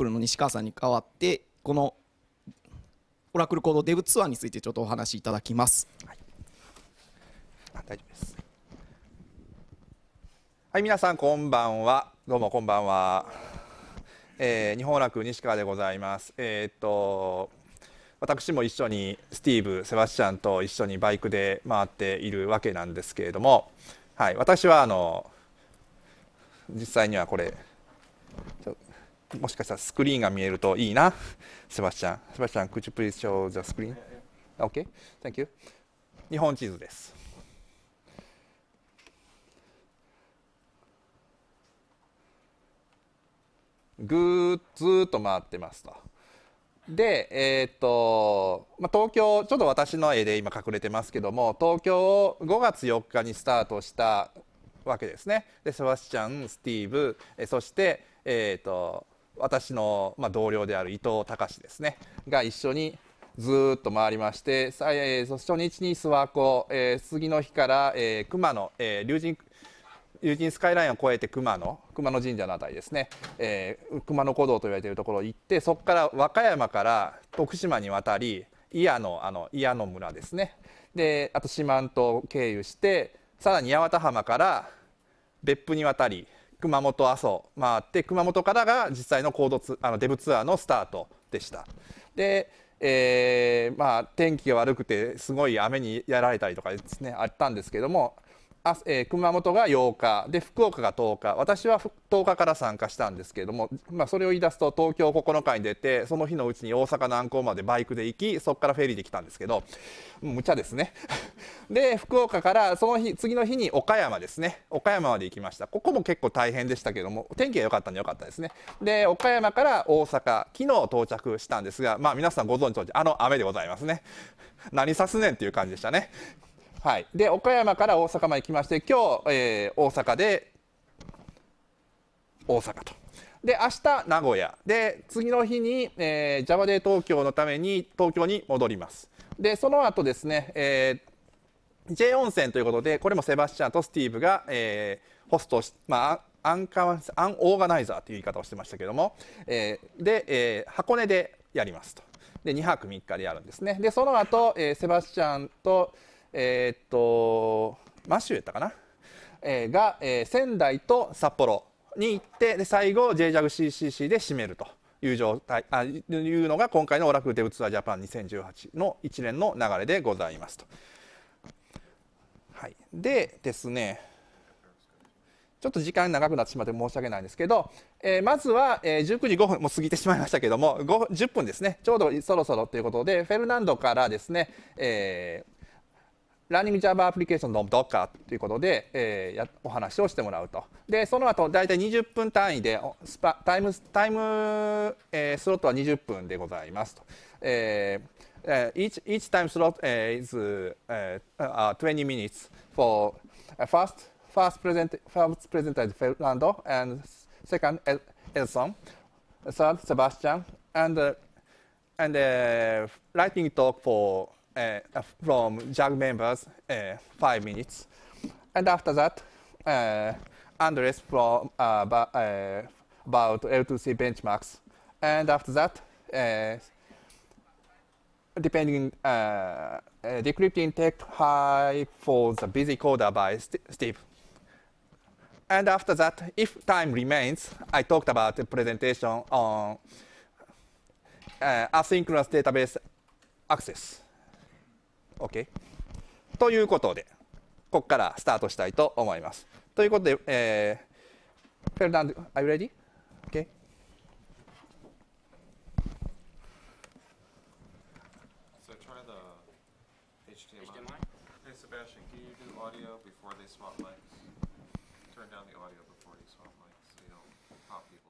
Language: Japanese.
プルの西川さんに代わってこのオラクルコードデブツアーについてちょっとお話しいただきます。はい、大丈夫ですはい皆さんこんばんはどうもこんばんは、えー、日本オラク西川でございますえー、っと私も一緒にスティーブセバスチャンと一緒にバイクで回っているわけなんですけれどもはい私はあの実際にはこれもしかしたらスクリーンが見えるといいな。セバスチャン。セバスチャン、could you please show the screen? OK? Thank you. 日本地図です。ぐーっと回ってますと。で、えー、っと、まあ、東京、ちょっと私の絵で今隠れてますけども、東京を5月4日にスタートしたわけですね。で、セバスチャン、スティーブ、えそして、えーと、私の、まあ、同僚である伊藤隆ですねが一緒にずっと回りまして、えー、初日に諏訪湖、えー、次の日から、えー、熊野、えー、竜神竜神スカイラインを越えて熊野熊野神社の辺りですね、えー、熊野古道と言われているところ行ってそこから和歌山から徳島に渡り祖谷のあの祖谷の村ですねであと四万十経由してさらに八幡浜から別府に渡り熊本阿蘇回って熊本からが実際のコードツあのデブツアーのスタートでした。でえー、まあ、天気が悪くてすごい雨にやられたりとかですねあったんですけどもあえー、熊本が8日で福岡が10日私は10日から参加したんですけれども、まあ、それを言い出すと東京9日に出てその日のうちに大阪南港までバイクで行きそこからフェリーで来たんですけど無茶ですね で福岡からその日次の日に岡山ですね岡山まで行きましたここも結構大変でしたけども天気が良かったんで良かったですねで岡山から大阪昨日到着したんですがまあ皆さんご存知の通りあの雨でございますね 何さすねんっていう感じでしたねはい、で岡山から大阪まで来まして今日、えー、大阪で大阪と。で明日名古屋で次の日に、えー、j a バ a ー東京のために東京に戻ります。でその後ですね、えー、J 温泉ということでこれもセバスチャンとスティーブが、えー、ホストし、まあ、アンカアンオーガナイザーという言い方をしてましたけども、えー、で、えー、箱根でやりますとで2泊3日でやるんですねでその後、えー、セバスチャンと、えー、っとマシューやったかな、えー、が、えー、仙台と札幌に行ってで最後 JJAGCCC で締めるという状態あいうのが今回のオラクルデブツアージャパン2018の一連の流れでございますと。はい、でですねちょっと時間長くなってしまって申し訳ないんですけど、えー、まずは、えー、19時5分も過ぎてしまいましたけども10分ですねちょうどそろそろということでフェルナンドからですね、えーランニング Java アプリケーションの Docker ということで、えー、やお話をしてもらうと。で、その後大体20分単位で、スパタイムタイム、えー、スロットは20分でございますと。えー、each, each time slot is、uh, uh, 20 minutes for first, first, present, first presenter is Fernando, and second, Edson, third, Sebastian, and, uh, and uh, writing talk for Uh, uh, from JAG members uh, five minutes. And after that, uh, Andres from about L2C benchmarks. And after that, depending uh, decrypting tech high for the busy coder by St Steve. And after that, if time remains, I talked about a presentation on uh, asynchronous database access. OK? ということで、ここからスタートしたいと思います。ということで、えー、フェルナンド、are you ready? Okay. So try the HDMI. HDMI? Hey Sebastian, can you do audio before they swap mics? Turn down the audio before you swap mics so you don't pop people.